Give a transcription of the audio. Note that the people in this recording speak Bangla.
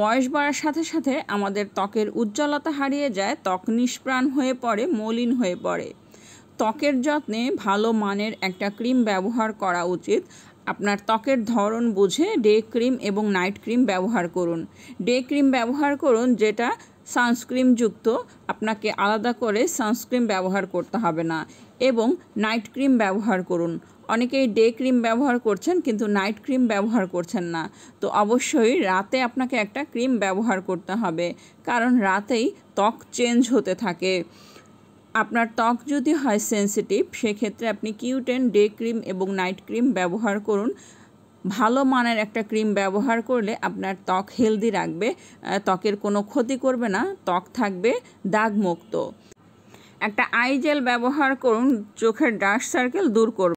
বয়স বাড়ার সাথে সাথে আমাদের ত্বকের উজ্জ্বলতা হারিয়ে যায় ত্বক নিষ্প্রাণ হয়ে পড়ে মলিন হয়ে পড়ে ত্বকের যত্নে ভালো মানের একটা ক্রিম ব্যবহার করা উচিত আপনার ত্বকের ধরন বুঝে ডে ক্রিম এবং নাইট ক্রিম ব্যবহার করুন ডে ক্রিম ব্যবহার করুন যেটা সানস্ক্রিমযুক্ত আপনাকে আলাদা করে সানস্ক্রিম ব্যবহার করতে হবে না এবং নাইট ক্রিম ব্যবহার করুন অনেকেই ডে ক্রিম ব্যবহার করছেন কিন্তু নাইট ক্রিম ব্যবহার করছেন না তো অবশ্যই রাতে আপনাকে একটা ক্রিম ব্যবহার করতে হবে কারণ রাতেই ত্বক চেঞ্জ হতে থাকে আপনার ত্বক যদি হয় সেন্সিটিভ সেক্ষেত্রে আপনি কিউটেন ডে ক্রিম এবং নাইট ক্রিম ব্যবহার করুন ভালো মানের একটা ক্রিম ব্যবহার করলে আপনার ত্বক হেলদি রাখবে ত্বকের কোনো ক্ষতি করবে না ত্বক থাকবে দাগমুক্ত একটা আইজেল ব্যবহার করুন চোখের ডার্ক সার্কেল দূর করবে